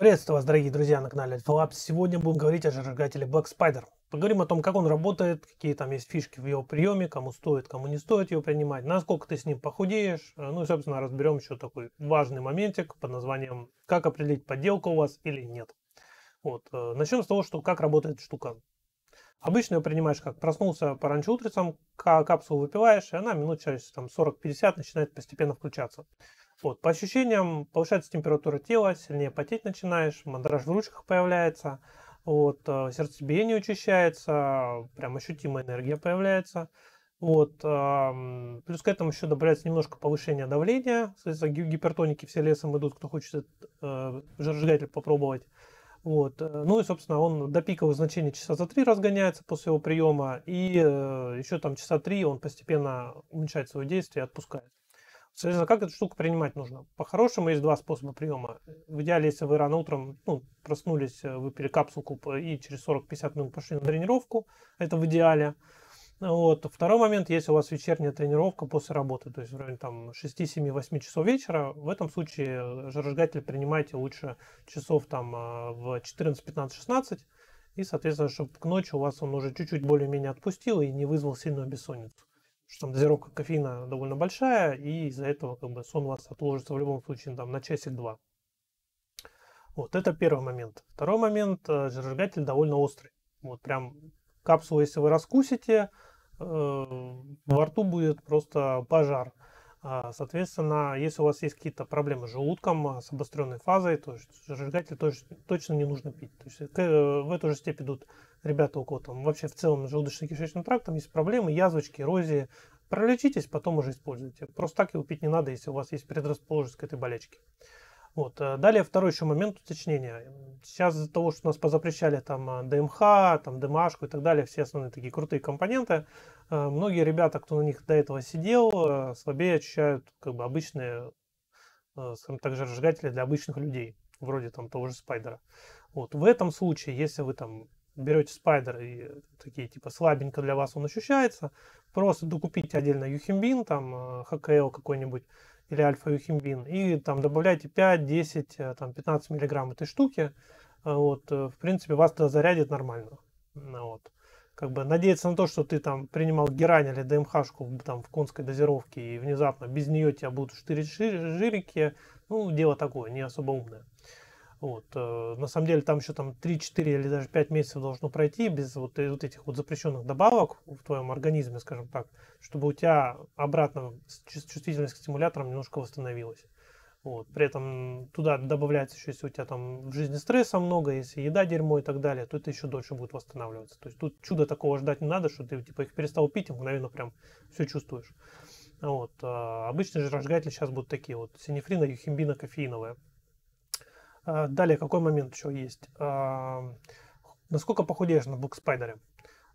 Приветствую вас, дорогие друзья, на канале Alpha Сегодня будем говорить о зажигателе Black Spider. Поговорим о том, как он работает, какие там есть фишки в его приеме, кому стоит, кому не стоит его принимать, насколько ты с ним похудеешь. Э, ну и, собственно, разберем еще такой важный моментик под названием «Как определить, подделка у вас или нет». Вот. Э, начнем с того, что как работает штука. Обычно ее принимаешь как проснулся пораньше утрецом, капсулу выпиваешь, и она минут через 40-50 начинает постепенно включаться. Вот, по ощущениям повышается температура тела, сильнее потеть начинаешь, мандраж в ручках появляется, вот, э, сердцебиение учащается, прям ощутимая энергия появляется. Вот, плюс к этому еще добавляется немножко повышение давления, соответственно, гипертоники все лесом идут, кто хочет этот жиросжигатель э, попробовать. Вот. Э, ну и, собственно, он до пиковых значений часа за три разгоняется после его приема, и еще там часа три он постепенно уменьшает свое действие и отпускает. Соответственно, как эту штуку принимать нужно? По-хорошему есть два способа приема. В идеале, если вы рано утром ну, проснулись, э, выпили капсулку и через 40-50 минут пошли на тренировку, это в идеале. Вот. Второй момент, если у вас вечерняя тренировка после работы, то есть в районе там 6-7-8 часов вечера, в этом случае жиросжигатель э, принимайте лучше часов там э, в 14, 15, 16, и, соответственно, чтобы к ночи у вас он уже чуть-чуть более-менее отпустил и не вызвал сильную бессонницу что там дозировка кофеина довольно большая, и из-за этого как бы сон у вас отложится в любом случае там, на часик-два. Вот это первый момент. Второй момент, жиросжигатель э, довольно острый. Вот прям капсулу, если вы раскусите, э, во рту будет просто пожар. А, соответственно, если у вас есть какие-то проблемы с желудком, а, с обостренной фазой, то разжигатель точно не нужно пить. То есть э, в эту же степь идут ребята, у кого там вообще в целом желудочно-кишечным трактом есть проблемы, язвочки, эрозии. Пролечитесь, потом уже используйте. Просто так его пить не надо, если у вас есть предрасположенность к этой болячке. Вот. Э, далее второй еще момент уточнения. Сейчас из-за того, что нас позапрещали там э, ДМХ, там ДМАшку и так далее, все основные такие крутые компоненты, э, многие ребята, кто на них до этого сидел, слабее ощущают, как бы обычные, скажем так, же разжигатели для обычных людей, вроде там того же спайдера. Вот. В этом случае, если вы там берете спайдер и такие типа слабенько для вас он ощущается, просто докупите отдельно Юхимбин, там ХКЛ какой-нибудь, или альфа-юхимбин, и там добавляйте 5, 10, э, там 15 миллиграмм этой штуки, э, вот, э, в принципе, вас туда зарядит нормально, вот. Как бы надеяться на то, что ты там принимал герань или ДМХшку там в конской дозировке, и внезапно без нее тебя будут штырить жирики, ну, дело такое, не особо умное. Вот. Э, на самом деле там еще там 3-4 или даже 5 месяцев должно пройти без вот, э, вот этих вот запрещенных добавок в твоем организме, скажем так, чтобы у тебя обратно чувствительность к стимуляторам немножко восстановилась. Вот. При этом туда добавляется еще, если у тебя там в жизни стресса много, если еда дерьмо и так далее, то это еще дольше будет восстанавливаться. То есть тут чуда такого ждать не надо, что ты типа их перестал пить и мгновенно прям все чувствуешь. Вот. А обычно же разжигатели сейчас будут такие вот синефрина, юхимбина, кофеиновая. А, далее, какой момент еще есть? Насколько похудеешь на букспайдере?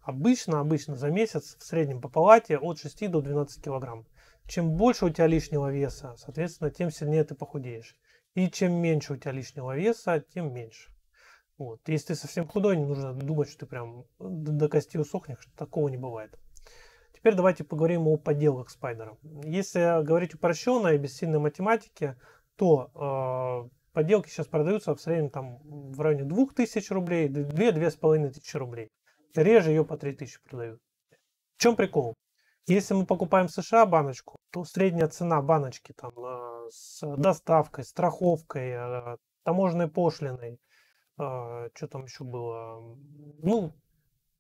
Обычно, обычно за месяц в среднем по палате от 6 до 12 килограмм. Чем больше у тебя лишнего веса, соответственно, тем сильнее ты похудеешь. И чем меньше у тебя лишнего веса, тем меньше. Вот. Если ты совсем худой, не нужно думать, что ты прям до кости усохнешь. Такого не бывает. Теперь давайте поговорим о подделках спайдера. Если говорить упрощенно и без сильной математики, то а, Подделки сейчас продаются в среднем там в районе 2000 рублей, 2-2,5 тысячи рублей. Реже ее по 3000 продают. В чем прикол? Если мы покупаем в США баночку, то средняя цена баночки там э, с доставкой, страховкой, э, таможенной пошлиной, э, что там еще было, ну,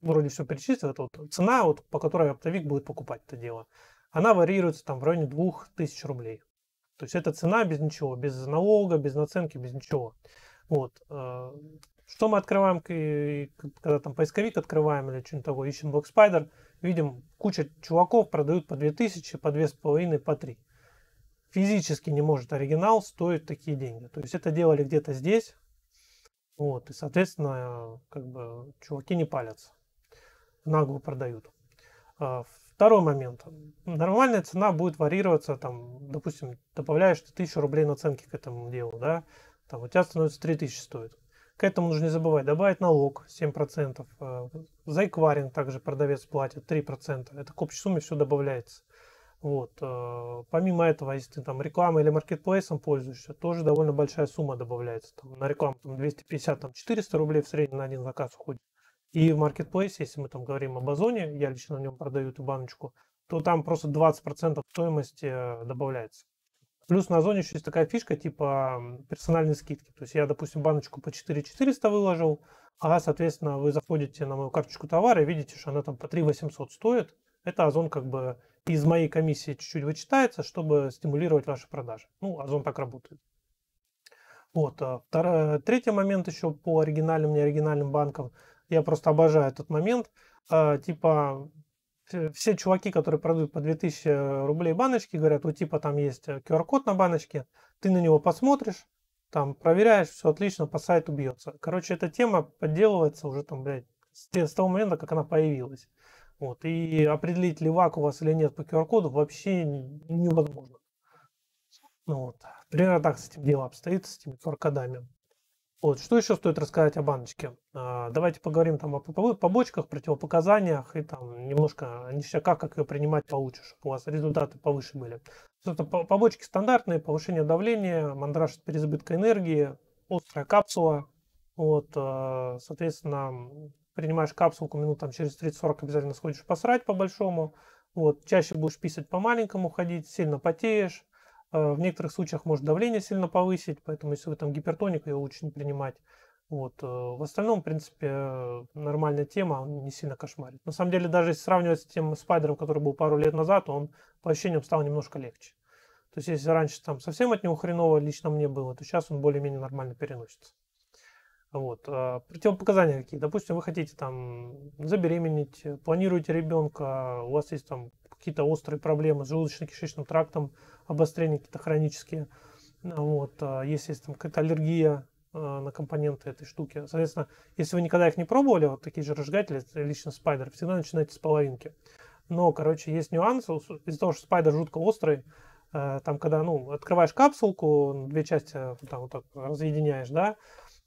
вроде все перечислил, это вот цена, вот, по которой оптовик будет покупать это дело, она варьируется там в районе 2000 рублей. То есть это цена без ничего, без налога, без наценки, без ничего. Вот. Э, что мы открываем, когда там поисковик открываем или что-нибудь такое, ищем Black Spider, видим, куча чуваков продают по 2000, по 2,5, по 3. Физически не может оригинал стоить такие деньги. То есть это делали где-то здесь, вот, и, соответственно, э, как бы чуваки не палятся, нагло продают. Э, Второй момент. Нормальная цена будет варьироваться, там, допустим, добавляешь ты 1000 рублей наценки к этому делу, да, там у тебя становится 3000 стоит. К этому нужно не забывать добавить налог 7%, э, за экваринг также продавец платит 3%, это к общей сумме все добавляется. Вот. Э, помимо этого, если ты там рекламой или маркетплейсом пользуешься, тоже довольно большая сумма добавляется. Там, на рекламу 250-400 рублей в среднем на один заказ уходит. И в маркетплейсе, если мы там говорим об озоне, я лично на нем продаю эту баночку, то там просто 20% стоимости э, добавляется. Плюс на зоне еще есть такая фишка типа персональные скидки. То есть я, допустим, баночку по 4 400 выложил, а, соответственно, вы заходите на мою карточку товара и видите, что она там по 3 800 стоит. Это Озон как бы из моей комиссии чуть-чуть вычитается, чтобы стимулировать ваши продажи. Ну, Озон так работает. Вот. Э, Второй, э, третий момент еще по оригинальным, неоригинальным банкам – я просто обожаю этот момент. Э, типа, все чуваки, которые продают по 2000 э, рублей баночки, говорят, у типа там есть QR-код э, на баночке, ты на него посмотришь, там проверяешь, все отлично, по сайту бьется. Короче, эта тема подделывается уже там, блядь, с того момента, как она появилась. Вот. И определить, левак у вас или нет по QR-коду вообще невозможно. Ну, вот. Примерно так с этим дело обстоит, с этими QR-кодами. Вот, что еще стоит рассказать о баночке? А, давайте поговорим там о побочках, противопоказаниях и там немножко ништяка, как ее принимать получишь. чтобы у вас результаты повыше были. Это побочки стандартные, повышение давления, мандраж от перезабытка энергии, острая капсула. Вот, а, соответственно, принимаешь капсулку минут там, через 30-40 обязательно сходишь посрать по большому. Вот, чаще будешь писать по маленькому ходить, сильно потеешь. Э, в некоторых случаях может давление сильно повысить, поэтому если вы там гипертоник, ее лучше не принимать. Вот. Э, в остальном, в принципе, э, нормальная тема, он не сильно кошмарит. На самом деле, даже если сравнивать с тем спайдером, который был пару лет назад, он по ощущениям стал немножко легче. То есть, если раньше там совсем от него хреново лично мне было, то сейчас он более-менее нормально переносится. Вот. Противопоказания какие? Допустим, вы хотите там забеременеть, планируете ребенка, у вас есть там какие-то острые проблемы с желудочно-кишечным трактом, обострения какие-то хронические. А вот, а, если есть там какая-то аллергия а, на компоненты этой штуки. Соответственно, если вы никогда их не пробовали, вот такие же разжигатели, лично спайдер, всегда начинайте с половинки. Но, короче, есть нюансы. Из-за того, что спайдер жутко острый, там, когда, ну, открываешь капсулку, ну, две части там, вот так разъединяешь, да,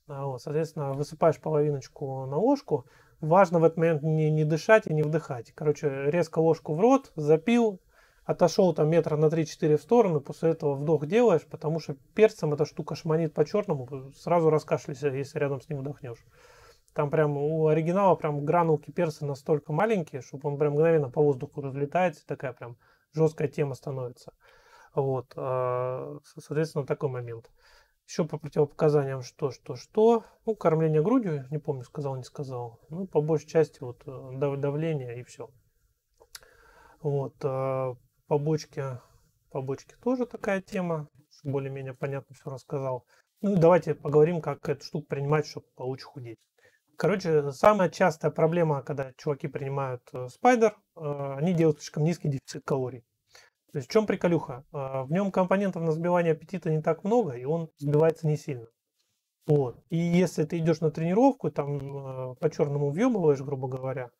вот, соответственно, высыпаешь половиночку на ложку, важно в этот момент не, не дышать и не вдыхать. Короче, резко ложку в рот, запил, отошел там метра на 3-4 в сторону, после этого вдох делаешь, потому что перцем эта штука шманит по-черному, сразу раскашляйся, если рядом с ним вдохнешь. Там прям у оригинала прям гранулки перца настолько маленькие, чтобы он прям мгновенно по воздуху разлетается, такая прям жесткая тема становится. Вот, э, соответственно, такой момент. Еще по противопоказаниям что, что, что. Ну, кормление грудью, не помню, сказал, не сказал. Ну, по большей части вот э, давление и все. Вот, э, побочки, побочки тоже такая тема. Более-менее понятно все рассказал. Ну, давайте поговорим, как эту штуку принимать, чтобы получше худеть. Короче, самая частая проблема, когда чуваки принимают э, спайдер, они делают слишком низкий дефицит калорий. То есть в чем приколюха? А, в нем компонентов на сбивание аппетита не так много, и он сбивается не сильно. Вот. И если ты идешь на тренировку, там а, по черному въебываешь, грубо говоря,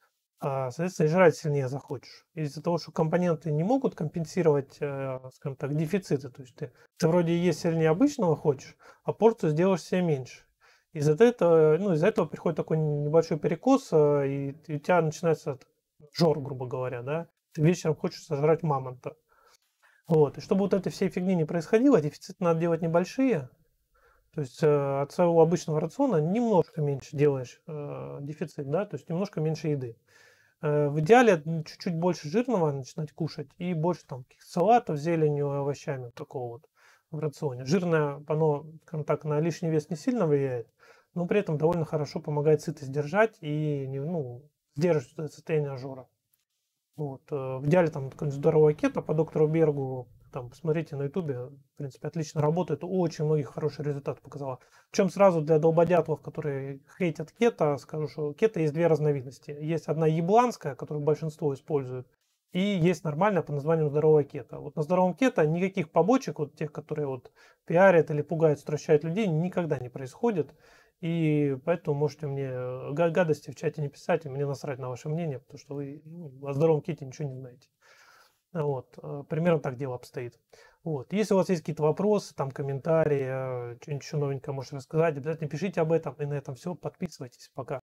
а, соответственно, и жрать сильнее захочешь. Из-за того, что компоненты не могут компенсировать, э, скажем так, дефициты. То есть ты, ты вроде есть сильнее обычного хочешь, а порцию сделаешь себе меньше. Из-за этого, э, ну, из-за этого приходит такой небольшой перекос, э, и, и у тебя начинается жор, грубо говоря, да. Ты вечером хочешь сожрать мамонта. Вот. И чтобы вот этой всей фигни не происходило, дефицит надо делать небольшие. То есть э, от своего обычного рациона немножко меньше делаешь э, дефицит, да, то есть немножко меньше еды. Э, в идеале чуть-чуть больше жирного начинать кушать и больше там салатов, зеленью, овощами такого вот в рационе. Жирное, оно, скажем так, на лишний вес не сильно влияет, но при этом довольно хорошо помогает сытость держать и не, ну, сдерживать состояние ажура. Вот. Э, Взяли там здоровая кета по доктору Бергу, там, посмотрите на ютубе, в принципе, отлично работает, очень многих хороший результат показала. чем сразу для долбодятлов, которые хейтят кета, скажу, что кета есть две разновидности. Есть одна ебланская, которую большинство используют, и есть нормальная по названию здоровая кета. Вот на здоровом кета никаких побочек, вот тех, которые вот пиарят или пугают, стращают людей, никогда не происходит. И поэтому можете мне э, гадости в чате не писать, и мне насрать на ваше мнение, потому что вы ну, о здоровом ките ничего не знаете. Э, вот, э, примерно так дело обстоит. Вот. Если у вас есть какие-то вопросы, там комментарии, что-нибудь еще новенькое можете рассказать, обязательно пишите об этом. И на этом все. Подписывайтесь. Пока.